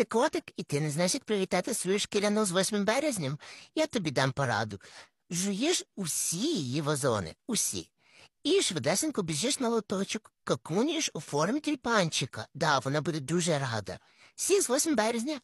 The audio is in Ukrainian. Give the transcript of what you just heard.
Ти котик, і ти не знаєш, як привітати свою шкіряну з 8 березням. Я тобі дам пораду. Жуєш усі її вазони, усі. І швидесенько біжиш на лоточок, какуніш у формі тюльпанчика. Да, вона буде дуже рада. Всі з 8 березня.